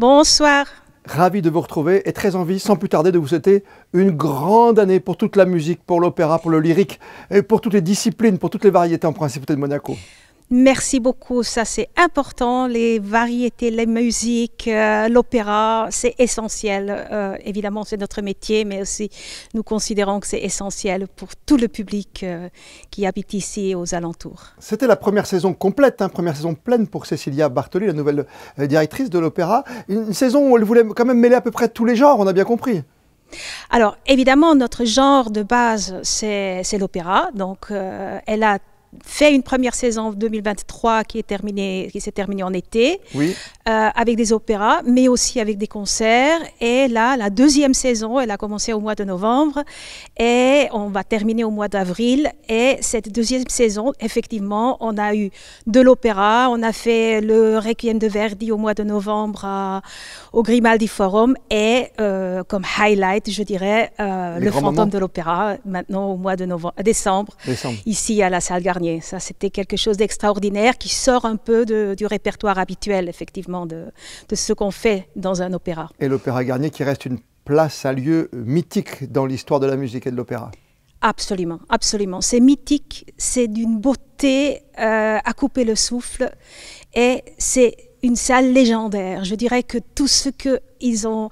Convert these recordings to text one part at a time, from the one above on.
Bonsoir. Ravi de vous retrouver et très envie, sans plus tarder, de vous souhaiter une grande année pour toute la musique, pour l'opéra, pour le lyrique, et pour toutes les disciplines, pour toutes les variétés en principauté de Monaco. Merci beaucoup, ça c'est important. Les variétés, les musiques, euh, l'opéra, c'est essentiel. Euh, évidemment, c'est notre métier, mais aussi nous considérons que c'est essentiel pour tout le public euh, qui habite ici et aux alentours. C'était la première saison complète, hein, première saison pleine pour Cécilia Bartoli, la nouvelle directrice de l'opéra. Une, saison où elle voulait quand même mêler à peu près tous les genres, on a bien compris. Alors évidemment, notre genre de base, c'est l'opéra. Donc elle a fait une première saison 2023 qui est terminée, qui s'est terminée en été, euh, avec des opéras, mais aussi avec des concerts. Et là, la deuxième saison, elle a commencé au mois de novembre et on va terminer au mois d'avril. Et cette deuxième saison, effectivement, on a eu de l'opéra, on a fait le Requiem de Verdi au mois de novembre au Grimaldi Forum et euh, comme highlight, je dirais, euh, le fantôme de l'opéra maintenant au mois de novembre, décembre, décembre, ici à la salle ça, c'était quelque chose d'extraordinaire qui sort un peu du répertoire habituel, effectivement, de, ce qu'on fait dans un opéra. Et l'Opéra Garnier qui reste une place, un lieu mythique dans l'histoire de la musique et de l'opéra. Absolument, absolument. C'est mythique, c'est d'une beauté euh, à couper le souffle et c'est une salle légendaire. Je dirais que tout ce que ils ont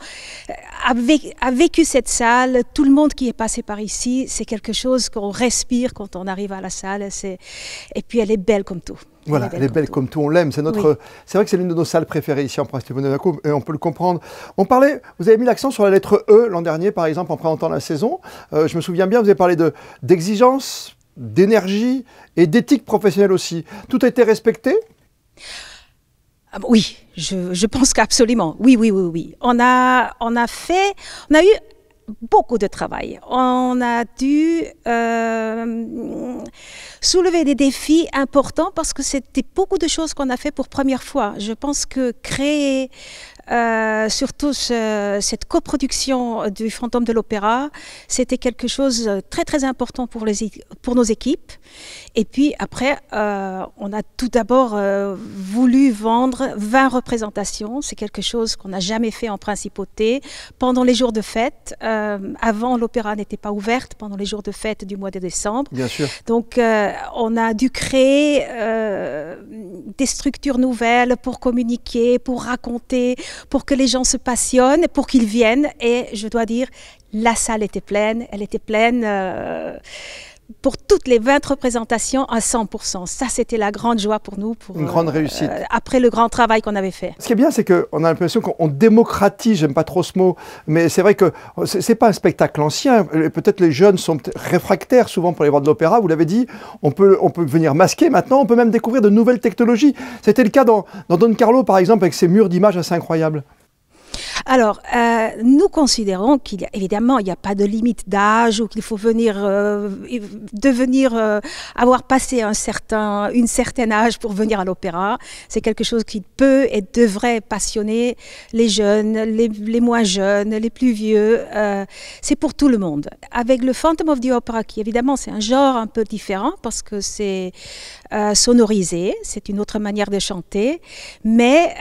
euh, a vécu cette salle. Tout le monde qui est passé par ici, c'est quelque chose qu'on respire quand on arrive à la salle. Et puis elle est belle comme tout. Voilà, elle est belle, comme, tout. on l'aime. C'est notre, c'est vrai que c'est l'une de nos salles préférées ici en prince de Monaco, et on peut le comprendre. On parlait, vous avez mis l'accent sur la lettre E l'an dernier, par exemple, en présentant la saison. Euh, je me souviens bien, vous avez parlé de d'exigence, d'énergie et d'éthique professionnelle aussi. Tout a été respecté ah, oui, je, pense qu'absolument. Oui, oui, oui, oui. On a, on a fait, on a eu beaucoup de travail. On a dû euh, soulever des défis importants parce que c'était beaucoup de choses qu'on a fait pour première fois. Je pense que créer euh, surtout cette coproduction du Fantôme de l'Opéra, c'était quelque chose de euh, très très important pour, les, pour nos équipes. Et puis après, euh, on a tout d'abord euh, voulu vendre 20 représentations. C'est quelque chose qu'on n'a jamais fait en principauté. Pendant les jours de fête, avant l'Opéra n'était pas ouverte, pendant les jours de fête du mois de décembre. Bien sûr. Donc on a dû créer des structures nouvelles pour communiquer, pour raconter, pour que les gens se passionnent, pour qu'ils viennent. Et je dois dire, la salle était pleine, elle était pleine. Euh, pour toutes les 20 représentations à 100%. Ça, c'était la grande joie pour nous. Pour, Une grande euh, réussite. après le grand travail qu'on avait fait. Ce qui est bien, c'est qu'on a l'impression qu'on démocratise, j'aime pas trop ce mot, mais c'est vrai que c'est pas un spectacle ancien. Euh, peut-être les jeunes sont réfractaires souvent pour aller voir de l'opéra. Vous l'avez dit, on peut, on peut venir masquer maintenant, on peut même découvrir de nouvelles technologies. C'était le cas dans, dans Don Carlo, par exemple, avec ses murs d'images assez incroyables. Alors, euh, nous considérons qu'il y a, évidemment, il n'y a pas de limite d'âge ou qu'il faut venir, euh, devenir, euh, avoir passé un certain, une certaine âge pour venir à l'opéra. C'est quelque chose qui peut et devrait passionner les jeunes, les, les moins jeunes, les plus vieux. c'est pour tout le monde. Avec le Phantom of the Opera, qui évidemment, c'est un genre un peu différent parce que c'est sonorisé, c'est une autre manière de chanter, mais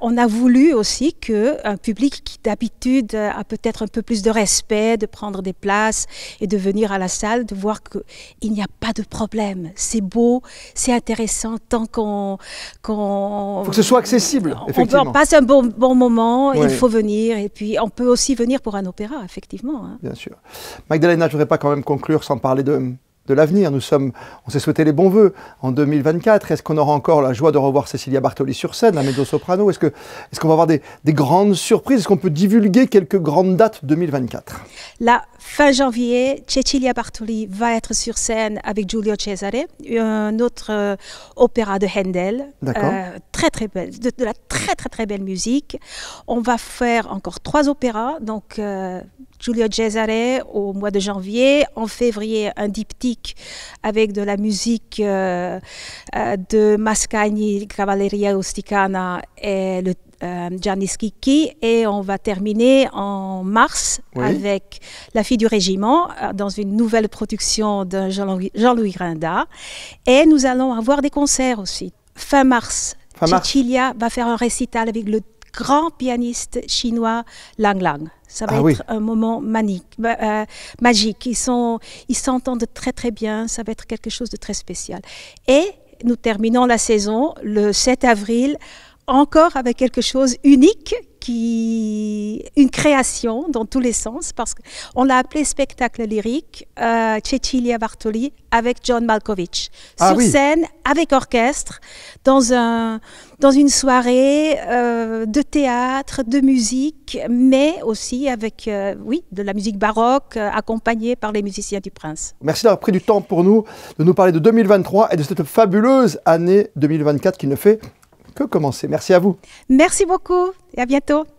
on a voulu aussi qu'un public qui d'habitude euh, a peut-être un peu plus de respect, de prendre des places et de venir à la salle, de voir qu'il n'y a pas de problème. C'est beau, c'est intéressant tant qu'on... Il faut que ce soit accessible, effectivement. On, passe un bon, bon moment, il faut venir. Et puis on peut aussi venir pour un opéra, effectivement. Hein. Bien sûr. Magdalena, je ne voudrais pas quand même conclure sans parler de de l'avenir. Nous sommes, on s'est souhaité les bons voeux en 2024. Est-ce qu'on aura encore la joie de revoir Cecilia Bartoli sur scène, la mezzo-soprano Est-ce qu'on est va avoir des, grandes surprises Est-ce qu'on peut divulguer quelques grandes dates 2024 La fin janvier, Cecilia Bartoli va être sur scène avec Giulio Cesare, un autre euh, opéra de Handel. D'accord. Euh, très belle, de, la très très très belle musique. On va faire encore trois opéras, donc euh, Giulio Cesare au mois de janvier, en février un diptyque avec de la musique euh, euh, de Mascagni, Cavalleria Osticana et le Gianni Schicchi et on va terminer en mars avec La fille du régiment dans une nouvelle production de Jean-Louis Grinda et nous allons avoir des concerts aussi. Fin mars, Cecilia va faire un récital avec le grand pianiste chinois Lang Lang. Ça va ah être un moment euh, euh, magique. Ils sont, ils s'entendent très très bien. Ça va être quelque chose de très spécial. Et nous terminons la saison le 7 avril encore avec quelque chose unique une création dans tous les sens, parce qu'on l'a appelé spectacle lyrique, euh, Cecilia Bartoli avec John Malkovich, ah sur scène, avec orchestre, dans, un, dans une soirée euh, de théâtre, de musique, mais aussi avec, euh, oui, de la musique baroque, euh, accompagnée par les musiciens du Prince. Merci d'avoir pris du temps pour nous, de nous parler de 2023 et de cette fabuleuse année 2024 qui ne fait que commencer. Merci à vous. Merci beaucoup et à bientôt.